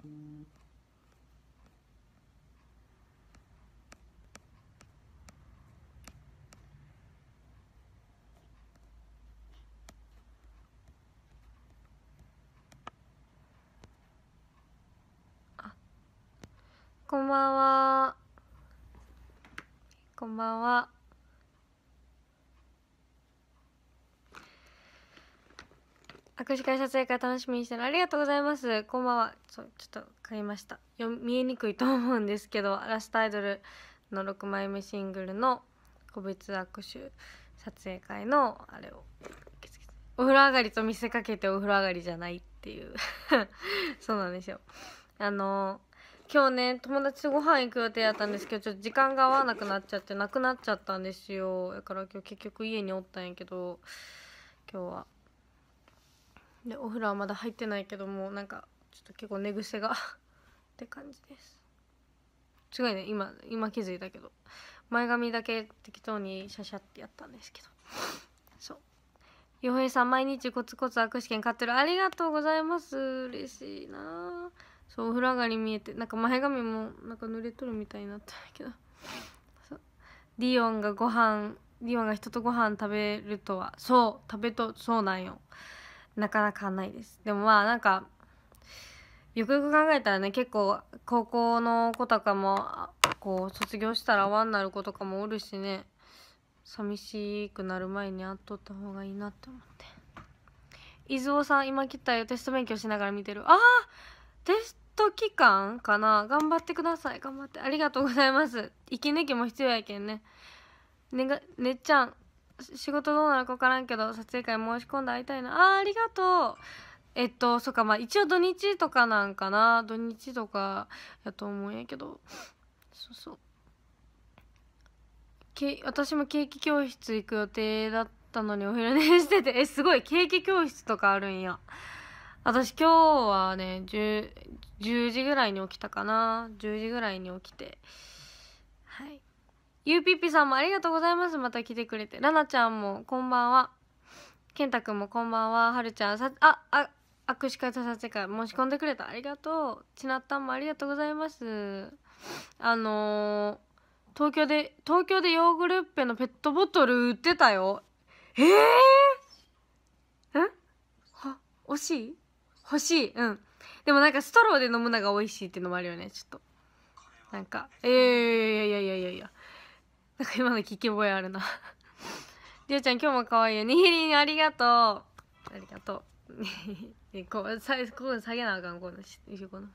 こんばんは。こんばんは。握手会撮影会楽しみにしてるありがとうございますこんばんはそうちょっと買いましたよ見えにくいと思うんですけどラストアイドルの6枚目シングルの個別握手撮影会のあれをお風呂上がりと見せかけてお風呂上がりじゃないっていう そうなんですよあの今日ね友達とご飯行く予定やったんですけどちょっと時間が合わなくなっちゃってなくなっちゃったんですよだから今日結局家におったんやけど今日はでお風呂はまだ入ってないけどもなんかちょっと結構寝癖が って感じです違いね今今気づいたけど前髪だけ適当にシャシャってやったんですけどそう洋平さん毎日コツコツ握手券買ってるありがとうございます嬉しいなそうお風呂上がり見えてなんか前髪もなんか濡れとるみたいになったるけどそうディオンがご飯ディオンが人とご飯食べるとはそう食べとそうなんよなかなかないですでもまあなんかよくよく考えたらね結構高校の子とかもこう卒業したら輪になる子とかもおるしね寂しくなる前に会っとった方がいいなって思って伊豆さん今来たよテスト勉強しながら見てるああテスト期間かな頑張ってください頑張ってありがとうございます息抜きも必要やけんねねがねっちゃん仕事どうなるか分からんけど撮影会申し込んで会いたいなあーありがとうえっとそっかまあ一応土日とかなんかな土日とかやと思うんやけどそうそうけ私もケーキ教室行く予定だったのにお昼寝しててえすごいケーキ教室とかあるんや私今日はね 10, 10時ぐらいに起きたかな10時ぐらいに起きてはいゆうぴぴさんもありがとうございます。また来てくれて。らなちゃんもこんばんは。けんたくんもこんばんは。はるちゃん、さ、あ、あ、握手会と撮影会申し込んでくれた。ありがとう。ちなったんもありがとうございます。あのー、東京で、東京でヨーグルッペのペットボトル売ってたよ。ええー、んは、欲しい欲しい。うん。でもなんかストローで飲むのが美味しいってのもあるよね、ちょっと。なんか、えー、いやいやいやいやいや。なんか今の聞き覚えあるなりょうちゃん今日も可愛いよにーりんありがとうありがとうこうさここ下げなあかんこのこの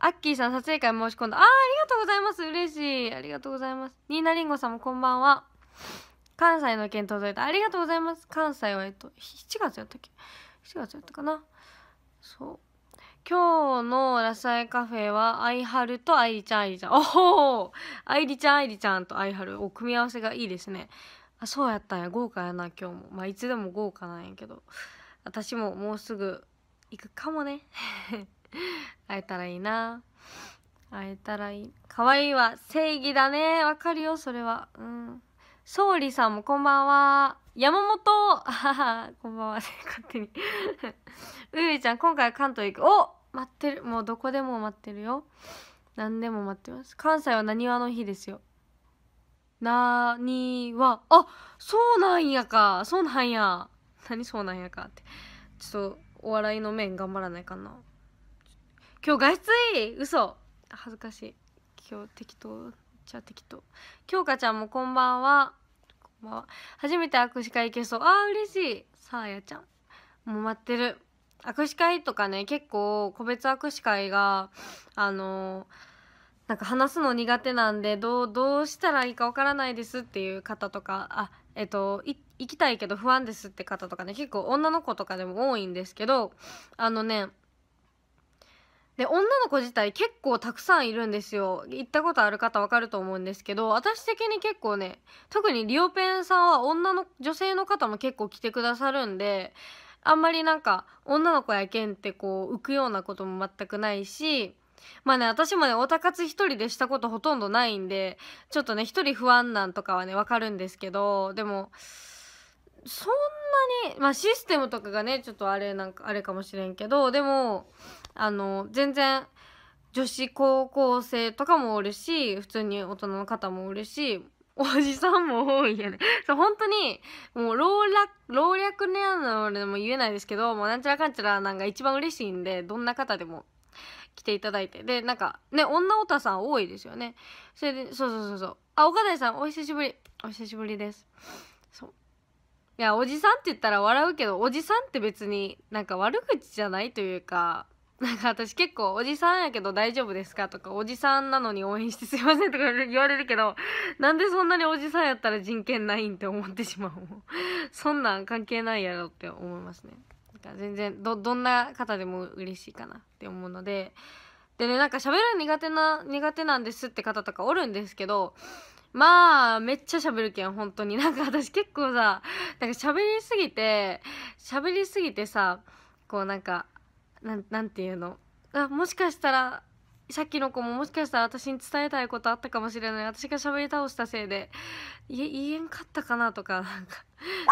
アッキーさん撮影会申し込んだああありがとうございます嬉しいありがとうございますニーナリンゴさんもこんばんは関西の件届いたありがとうございます関西はえっと7月やったっけ7月やったかなそう今日のラスアイカフェは、アイハルとアイリちゃん、アイリちゃん。おおアイリちゃん、アイリちゃんとアイハル。お、組み合わせがいいですね。あ、そうやったんや。豪華やな、今日も。まあ、いつでも豪華なんやけど。私ももうすぐ行くかもね。会えたらいいな。会えたらいい。可愛いは正義だね。わかるよ、それは。うん。総理さんもこんばんは。山本あはは、こんばんは、勝手に。ういちゃん、今回関東行く。お待ってるもうどこでも待ってるよ何でも待ってます関西はなにわの日ですよなにわあそうなんやかそうなんや何そうなんやかってちょっとお笑いの面頑張らないかな今日外出いい嘘恥ずかしい今日適当じゃあ適当京香ちゃんもこんばんはこんばんは初めて握手会行けそうあー嬉しいさあやちゃんもう待ってる握手会とかね結構個別握手会があのなんか話すの苦手なんでどうどうしたらいいかわからないですっていう方とかあえっと行きたいけど不安ですって方とかね結構女の子とかでも多いんですけどあのねで女の子自体結構たくさんいるんですよ行ったことある方わかると思うんですけど私的に結構ね特にリオペンさんは女の女性の方も結構来てくださるんであんまりなんか女の子やけんってこう浮くようなことも全くないしまあね私もねオタ活一人でしたことほとんどないんでちょっとね一人不安なんとかはねわかるんですけどでもそんなにまあシステムとかがねちょっとあれなんかあれかもしれんけどでもあの全然女子高校生とかもおるし普通に大人の方もおるしおじさんも多いよね。そう、本当に、もう老若、老若ねなのでも言えないですけど、もうなんちゃらかんちゃらなんか一番嬉しいんで、どんな方でも来ていただいて。で、なんか、ね、女オタさん多いですよね。それで、そうそうそうそう。あ、岡谷さん、お久しぶり。お久しぶりです。そう。いや、おじさんって言ったら笑うけど、おじさんって別になんか悪口じゃないというか、なんか私結構おじさんやけど大丈夫ですかとかおじさんなのに応援してすいませんとか言われるけどなんでそんなにおじさんやったら人権ないんって思ってしまう そんなん関係ないやろって思いますねか全然どどんな方でも嬉しいかなって思うのででねなんか喋る苦手な苦手なんですって方とかおるんですけどまあ、めっちゃ喋るけん、本当に。なんか私結構さ、なんか喋りすぎて、喋りすぎてさ、こうなんか、んていうのあもしかしたらさっきの子ももしかしたら私に伝えたいことあったかもしれない私が喋り倒したせいで言えんかったかなとかなんか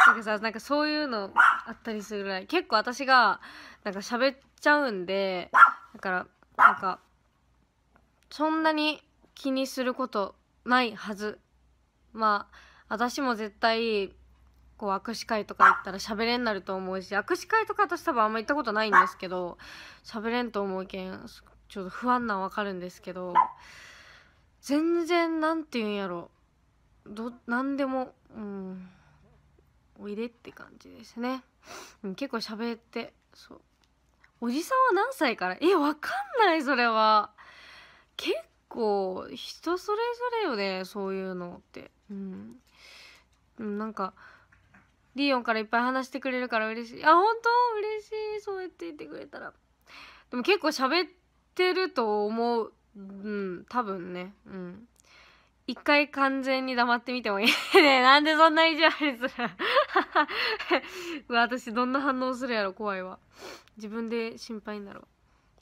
なんかさなんかそういうのあったりするぐらい結構私がなんか喋っちゃうんでだからなんかそんなに気にすることないはずまあ私も絶対こう握手会とか行ったら喋れんなると思うし握手会とか私多分あんま行ったことないんですけど喋れんと思うけんちょっと不安なんわかるんですけど全然なんて言うんやろど何でもうんおいでって感じですね、結構、結構喋ってそうおじさんは何歳からえわかんないそれは結構人それぞれよねそういうのってうんなんかリオンからいっぱい話してくれるから嬉しいあ本当嬉しいそうやって言ってくれたらでも結構喋ってると思ううん多分ねうん一回完全に黙ってみてもいいね なんでそんな意地悪する 私どんな反応するやろ怖いわ自分で心配になるわ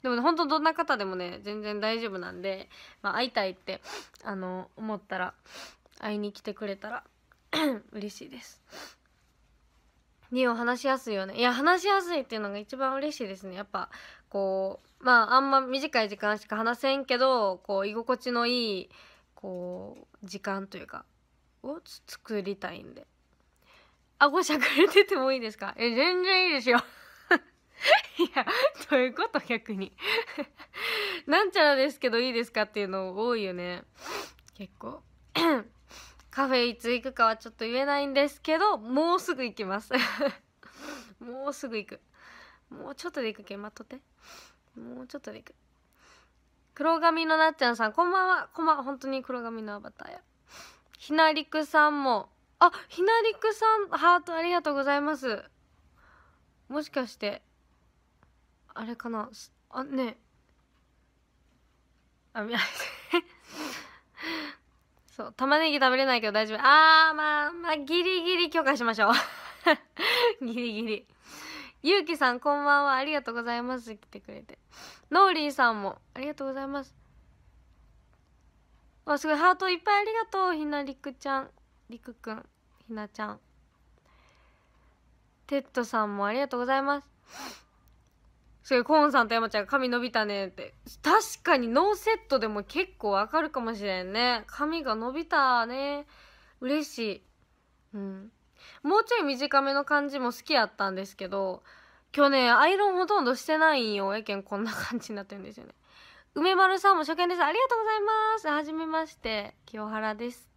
でもね本当どんな方でもね全然大丈夫なんで、まあ、会いたいってあの思ったら会いに来てくれたら 嬉しいですにを話しやすいよねいや話しやすいっていうのが一番嬉しいですねやっぱこうまああんま短い時間しか話せんけどこう居心地のいいこう時間というかを作りたいんであごしゃくれててもいいですかえ全然いいですよ いやどういうこと逆に なんちゃらですけどいいですかっていうの多いよね結構カフェいつ行くかはちょっと言えないんですけどもうすぐ行きます もうすぐ行くもうちょっとで行くけ待っとってもうちょっとで行く黒髪のなっちゃんさんこんばんはこんばんは本当に黒髪のアバターやひなりくさんもあひなりくさんハートありがとうございますもしかしてあれかなあねあみあそう玉ねぎ食べれないけど大丈夫あーまあまあギリギリ許可しましょう ギリギリゆうきさんこんばんはありがとうございます来てくれてノーリーさんもありがとうございますわすごいハートいっぱいありがとうひなりくちゃんりくくんひなちゃんテッドさんもありがとうございますそれコーンさんと山ちゃんが髪伸びたねって。確かにノーセットでも結構わかるかもしれんね。髪が伸びたね。嬉しい。うん。もうちょい短めの感じも好きやったんですけど、今日ね、アイロンほとんどしてないよ。やけんこんな感じになってるんですよね。梅丸さんも初見です。ありがとうございます。はじめまして。清原です。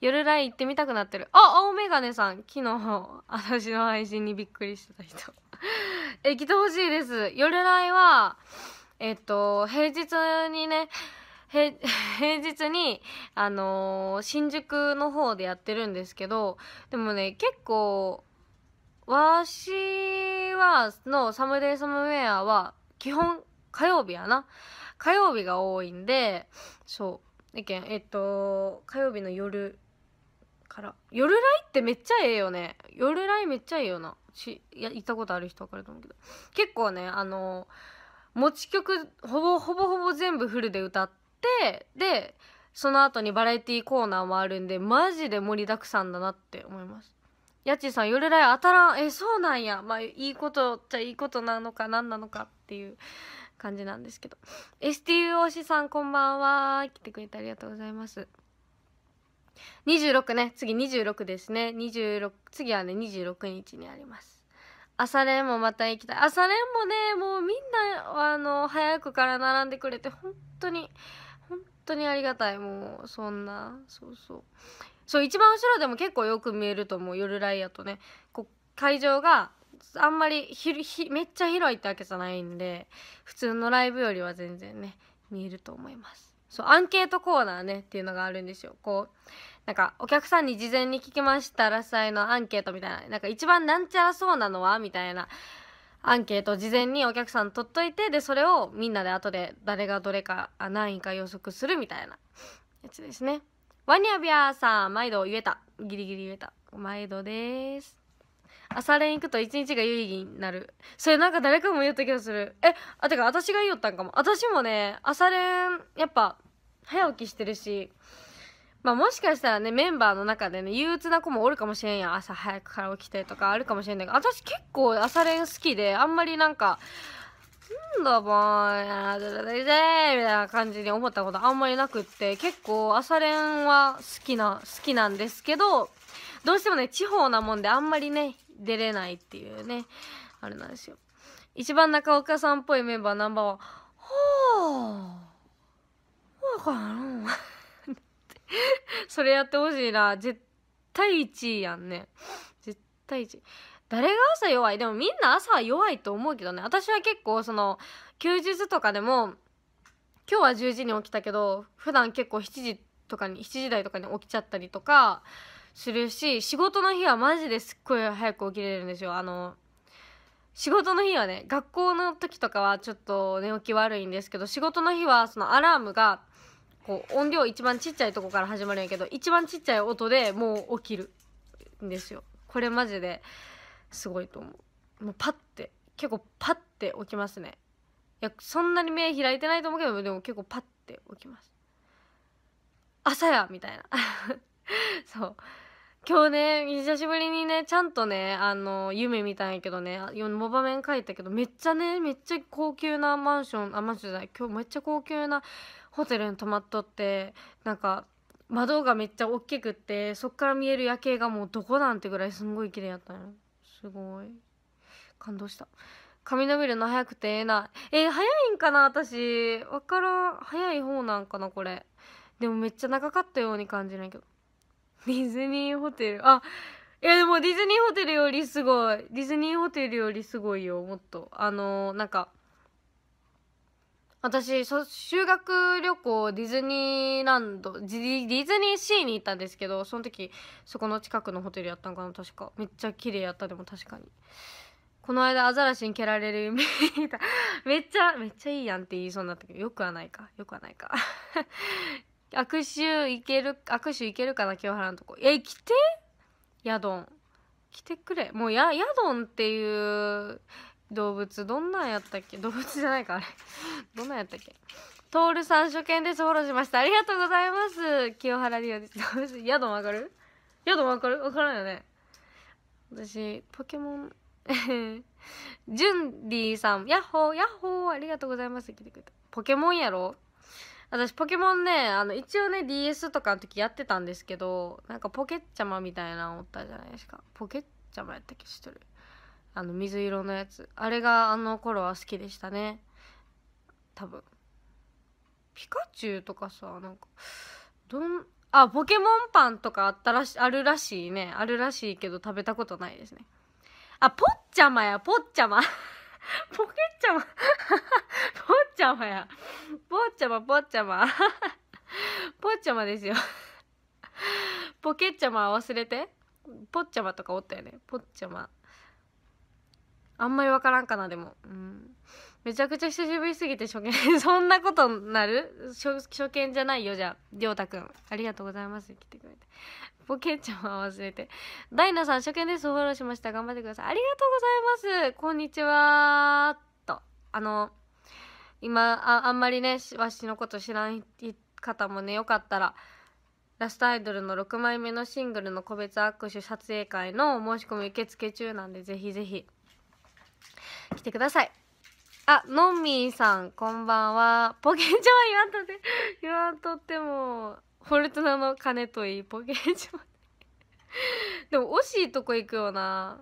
夜ライン行ってみたくなってるあ青メガネさん昨日私の配信にびっくりしてた人 え来てほしいです夜ライはえっと平日にね平日に、あのー、新宿の方でやってるんですけどでもね結構わしはのサムデイサムウェアは基本火曜日やな火曜日が多いんでそうだけんえっと火曜日の夜から夜ライってめっちゃええよね夜ライめっちゃええよなしや行ったことある人分かると思うけど結構ねあの持ち曲ほぼほぼほぼ全部フルで歌ってでその後にバラエティーコーナーもあるんでマジで盛りだくさんだなって思いますやちさん夜ライ当たらんえそうなんやまあいいことっちゃいいことなのか何なのかっていう感じなんですけど STU 推しさんこんばんは来てくれてありがとうございます26ね次26ですね26次はね26日にあります朝練もまた行きたい朝練もねもうみんなあの早くから並んでくれて本当に本当にありがたいもうそんなそうそうそう一番後ろでも結構よく見えると思う夜ライアとねこ会場があんまりひひめっちゃ広いってわけじゃないんで普通のライブよりは全然ね見えると思いますそうアンケートコーナーねっていうのがあるんですよこうなんかお客さんに事前に聞きましたらさいのアンケートみたいななんか一番なんちゃらそうなのはみたいなアンケート事前にお客さん取っといてでそれをみんなで後で誰がどれかあ何位か予測するみたいなやつですねワニャビアーさん毎度言えたギリギリ言えた毎度です朝練行くと一日が有意義になるそれなんか誰かも言った気がするえあてか私が言おったんかも私もね朝練やっぱ早起きしてるしまあもしかしたらねメンバーの中でね憂鬱な子もおるかもしれんや朝早くから起きてとかあるかもしれんけど私結構朝練好きであんまりなんかなんだもんやだだだみたいな感じに思ったことあんまりなくって結構朝練は好きな好きなんですけどどうしてもね地方なもんであんまりね出れないっていうねあれなんですよ一番中岡さんっぽいメンバーナンバーははあわからんそれやってほしいな絶対1位やんね絶対1位誰が朝弱いでもみんな朝弱いと思うけどね私は結構その休日とかでも今日は10時に起きたけど普段結構7時とかに7時台とかに起きちゃったりとかするし仕事の日はマジですっごい早く起きれるんですよあの仕事の日はね学校の時とかはちょっと寝起き悪いんですけど仕事の日はそのアラームがこう音量一番ちっちゃいとこから始まるんやけど一番ちっちゃい音でもう起きるんですよこれマジですごいと思うもうパッて結構パッて起きますねいやそんなに目開いてないと思うけどでも結構パッて起きます朝やみたいな そう今日ね久しぶりにねちゃんとねあの夢見たんやけどねモバメン書いたけどめっちゃねめっちゃ高級なマンションあマンションじゃない今日めっちゃ高級なホテルに泊まっとってなんか窓がめっちゃ大きくってそっから見える夜景がもうどこなんてぐらいすんごい綺麗やったんやすごい感動した髪伸びるの早くてええなえー、早いんかな私わからん早い方なんかなこれでもめっちゃ長かったように感じないけど ディズニーホテル。あ、いやでもディズニーホテルよりすごい。ディズニーホテルよりすごいよ、もっと。あのー、なんか、私、修学旅行ディズニーランド、ディズニーシーに行ったんですけど、その時、そこの近くのホテルやったんかな、確か。めっちゃ綺麗やった、でも確かに。この間アザラシに蹴られる夢見た。めっちゃ、めっちゃいいやんって言いそうになったけど、よくはないか。よくはないか。握手いける握手いけるかな清原のとこえ来てヤドン来てくれもうヤヤドンっていう動物どんなんやったっけ動物じゃないかあれ どんなんやったっけトールさん初見ですフォローしましたありがとうございます清原リオですヤドンわかるヤドンわかるわからんよね私ポケモン ジュンディさんヤッホーヤッホーありがとうございます来てくれたポケモンやろ私ポケモンねあの一応ね DS とかの時やってたんですけどなんかポケッチャマみたいなのおったじゃないですかポケッチャマやったっけ知ってるあの水色のやつあれがあの頃は好きでしたね多分ピカチュウとかさなんかどんあポケモンパンとかあったらしあるらしいねあるらしいけど食べたことないですねあポッチャマやポッチャマ ポケッチャマ ポッチャマやッチャマポッチャマ ポッチャマですよポケッチャマ忘れてポッチャマとかおったよねポッチャマあんまりわからんかなでもうんめちゃくちゃ久しぶりすぎて初見 そんなことなる初見じゃないよじゃありょうたくんありがとうございます来てくれてポケッチャマ忘れてダイナさん初見ですフォローしました頑張ってくださいありがとうございますこんにちはとあの今ああんまりねわしのこと知らん方もねよかったらラストアイドルの6枚目のシングルの個別握手撮影会の申し込み受付中なんでぜひぜひ来てくださいあのんみーさんこんばんはポケジョン言わんとて言わんとってもフォルトナの金といいポケジョでも惜しいとこ行くよな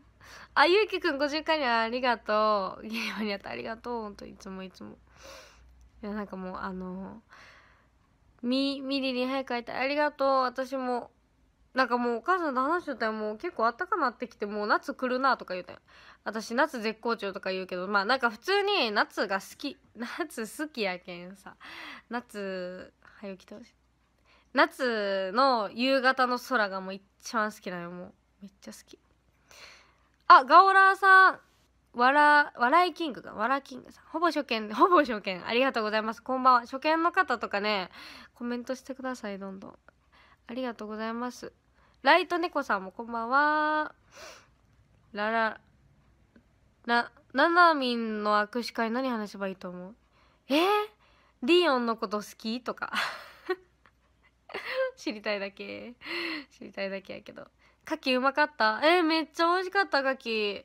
あゆうきくん50回にありがとうゲームにあってありがとうほんといつもいつもいやなんかもうあのみみりに早く会いたいありがとう私もなんかもうお母さんと話してたらもう結構あったかなってきてもう夏来るなとか言うたよ私夏絶好調とか言うけどまあなんか普通に夏が好き夏好きやけんさ夏早起きてほしい夏の夕方の空がもう一番好きだよもうめっちゃ好きあガオラーさんわら、笑いキングが、わらキングさん。ほぼ初見で、ほぼ初見。ありがとうございます。こんばんは。初見の方とかね、コメントしてください、どんどん。ありがとうございます。ライト猫さんもこんばんは。ララ、ラ、ななみんの握手会何話せばいいと思うえー、リオンのこと好きとか 知りたいだけ。知りたいだけやけど。牡蠣うまかったえー、めっちゃ美味しかった牡蠣。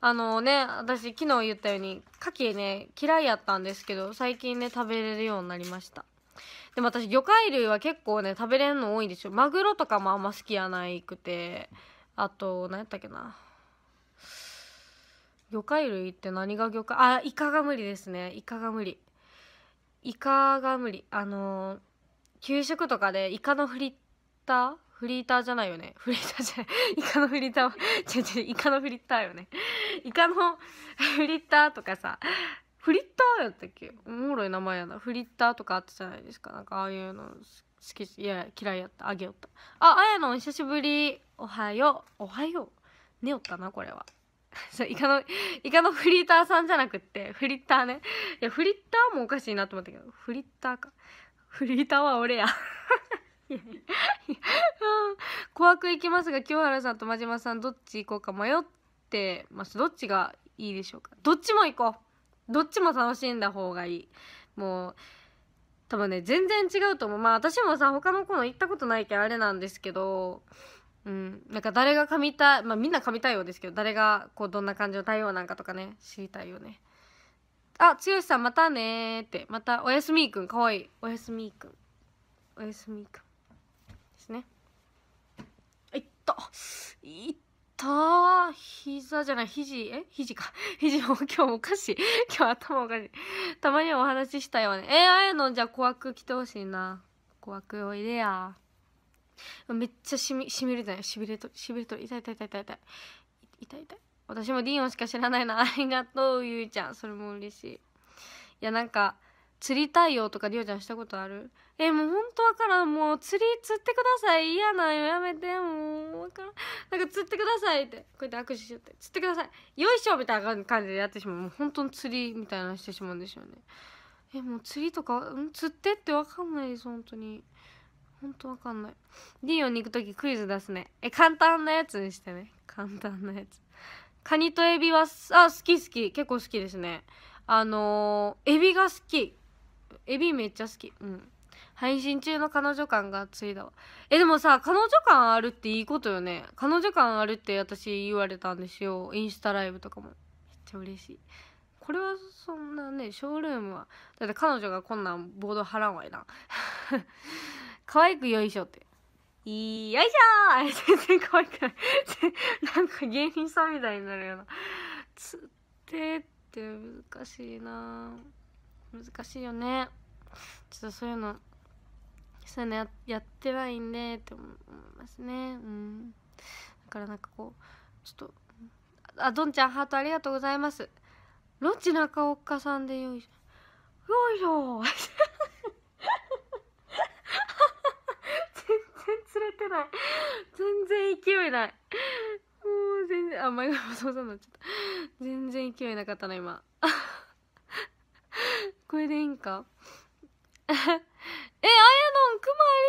あのね私昨日言ったように牡蠣ね嫌いやったんですけど最近ね食べれるようになりましたでも私魚介類は結構ね食べれるの多いんですよマグロとかもあんま好きやないくてあと何やったっけな魚介類って何が魚介あイカが無理ですねイカが無理イカが無理あのー、給食とかでイカのフリッターフリーターじゃないよね。フリーターじゃない。イカのフリッターは、違う違う、イカのフリッターよね。イカの フリッターとかさフリッターやったっけおもろい名前やなフリッターとかあったじゃないですかなんかああいうの好きいや嫌いやったあげよったああやのお久しぶりおはようおはよう寝よったなこれは そうイカのイカのフリッターさんじゃなくってフリッターねいやフリッターもおかしいなと思ったけどフリッターかフリッターは俺や 怖くいきますが清原さんと真島さんどっち行こうか迷っってますどっちがいいでしょうかどっちも行こうどっちも楽しんだ方がいいもう多分ね全然違うと思うまあ私もさ他の子の行ったことないけんあれなんですけどうん、なんか誰がみたいまあみんない対応ですけど誰がこうどんな感じの対応なんかとかね知りたいよねあ剛さんまたねってまたおやすみーくんかわいいおやすみーくんおやすみーくんですねいっといった膝じゃない肘え肘か 肘も今日おかしい 今日頭おかしいたまにはお話ししたよねえー、あやのじゃあ怖く来てほしいな怖くおいでやめっちゃしみしみるじゃないしびれとしびれと痛い痛い痛い痛い痛い痛い痛い私もディーンをしか知らないなありがとうゆいちゃんそれも嬉しいいやなんか釣りたいよとかりょうちゃんしたことあるえもうほんとわからんもう釣り釣ってください嫌なんよやめてもうわからんなんか釣ってくださいってこうやって握手しちゃって釣ってくださいよいしょみたいな感じでやってしまうもう本当に釣りみたいなのしてしまうんですよねえもう釣りとか釣ってってわかんないです本当にほんとわかんない D を肉とに行く時クイズ出すねえ簡単なやつにしてね簡単なやつカニとエビはあ好き好き結構好きですねあのー、エビが好きエビめっちゃ好きうん配信中の彼女感がついだわえでもさ彼女感あるっていいことよね彼女感あるって私言われたんですよインスタライブとかもめっちゃ嬉しいこれはそんなねショールームはだって彼女がこんなんボード払わないな 可愛くよいしょってよいしょあれ 全然可愛くない なんか芸人さんみたいになるようなつってって難しいなぁ難しいよねちょっとそういうのそういうのややってないんでって思いますねうんだからなんかこうちょっとあどんちゃんハートありがとうございますロッチ中岡さんでよいしょよいしょ 全然釣れてない全然勢いないもう全然あ前がそうになっちゃった全然勢いなかったな今でいいんか えあやのんクマあり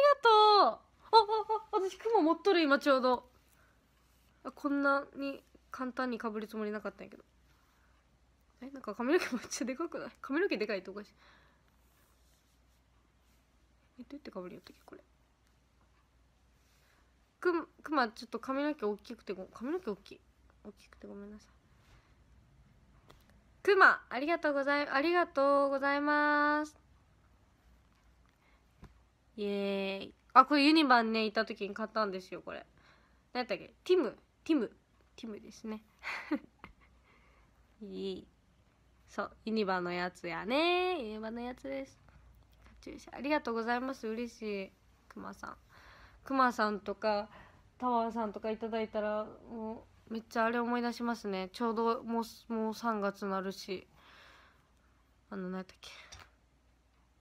がとうああ私クマ持っとる今ちょうどあこんなに簡単にかぶるつもりなかったんやけどえなんか髪の毛めっちゃでかくない髪の毛でかいっておかしいえどうやってかぶりよったっけこれくくまちょっと髪の毛大きくてご髪の毛大きい大きくてごめんなさいくま、ありがとうござい、ありがとうございます。イエーイ。あ、これユニバンね、った時に買ったんですよ、これ。何やったっけティム、ティム、ティムですね。いい。そう、ユニバのやつやね。ユニバのやつです。ありがとうございます。嬉しい。くまさん。くまさんとか、タワーさんとかいただいたら、もう、めっちゃあれ思い出しますねちょうどもうもう3月なるしあの何やったっけ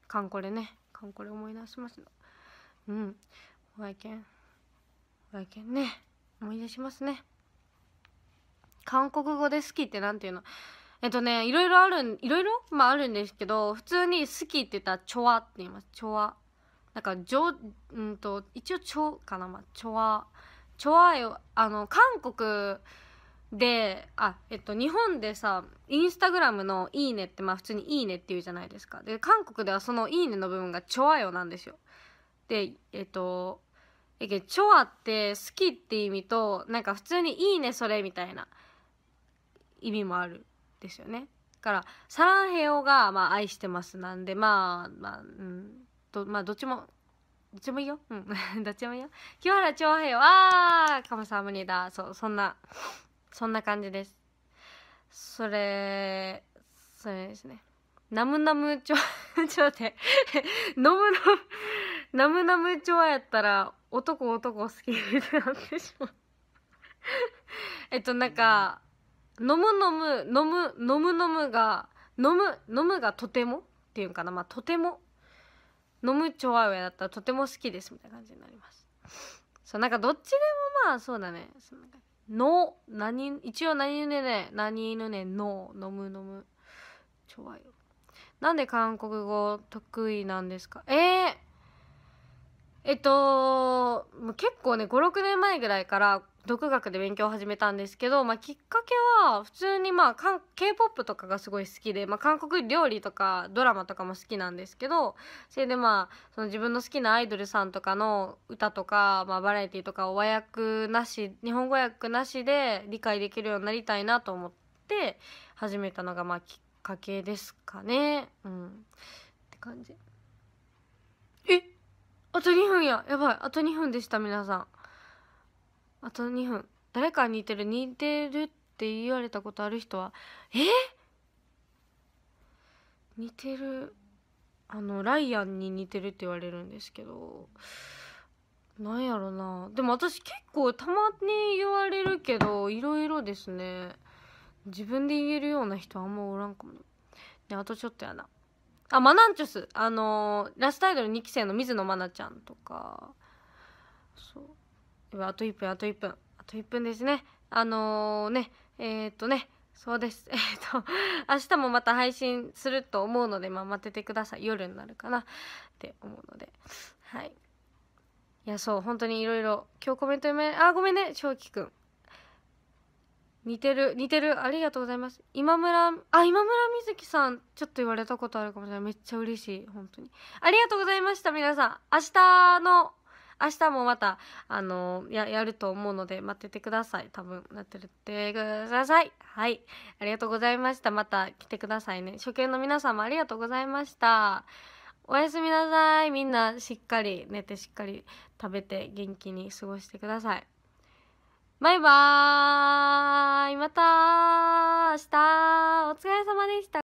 カンコレねカンコレ思い出しますうん外見外見ね思い出しますね韓国語で好きって何て言うのえっとねいろいろあるんいろいろまああるんですけど普通に好きって言ったら「チョワって言います「チョワなんか「ジョ」うんと一応「チョ」かなまあ「チョワチョあヨあの韓国であえっと日本でさインスタグラムの「いいね」ってまあ普通に「いいね」って言うじゃないですかで韓国ではその「いいね」の部分が「チョアよ」なんですよでえっとえけチョアって好きって意味となんか普通に「いいねそれ」みたいな意味もあるですよねからサランヘヨが、まあ「愛してます」なんでまあまあうんとまあどっちもどっちもいいよ。うん。どっちもいいよ。清原長平は、かムさむにだ。そう、そんな、そんな感じです。それ、それですね。ナムナムちょ、ちょっと待って。ノムノム、ナムナムちょやったら、男男好きになってしまう。えっと、なんか、飲む飲む、飲む、飲む飲むが、飲む、飲むがとてもっていうかな。まあ、とても飲むチョワウエだったらとても好きですみたいな感じになりますそうなんかどっちでもまあそうだねの何一応何犬ね何犬ねの飲む飲むチョワウエなんで韓国語得意なんですかえー、えっと結構ね56年前ぐらいから独学で勉強を始めたんですけど、まあ、きっかけは普通に、まあ、k p o p とかがすごい好きで、まあ、韓国料理とかドラマとかも好きなんですけどそれで、まあ、その自分の好きなアイドルさんとかの歌とか、まあ、バラエティとかを和訳なし日本語訳なしで理解できるようになりたいなと思って始めたのが、まあ、きっかけですかね。うん、って感じ。えあと2分ややばいあと2分でした皆さん。あと2分誰か似てる似てるって言われたことある人はえ似てるあのライアンに似てるって言われるんですけどなんやろなでも私結構たまに言われるけどいろいろですね自分で言えるような人あんまおらんかもねあとちょっとやなあマナンチョスあのー、ラストアイドル2期生の水野愛菜ちゃんとかそうあと1分、あと1分、あと1分ですね。あのー、ね、えっ、とね、そうです。えっ、と、明日もまた配信すると思うので、まあ、待っててください。夜になるかなって思うので。はい。いや、そう、本当にいろいろ、今日コメント読め、あ、ごめんね、正輝くん。似てる、似てる、ありがとうございます。今村、あ、今村みずきさん、ちょっと言われたことあるかもしれない。めっちゃ嬉しい、本当に。ありがとうございました、皆さん。明日の明日もまた、あのー、や、やると思うので、待っててください。多分、待っててください。はい。ありがとうございました。また来てくださいね。初見の皆様ありがとうございました。おやすみなさい。みんなしっかり寝てしっかり食べて元気に過ごしてください。バイバーイまた明日お疲れ様でした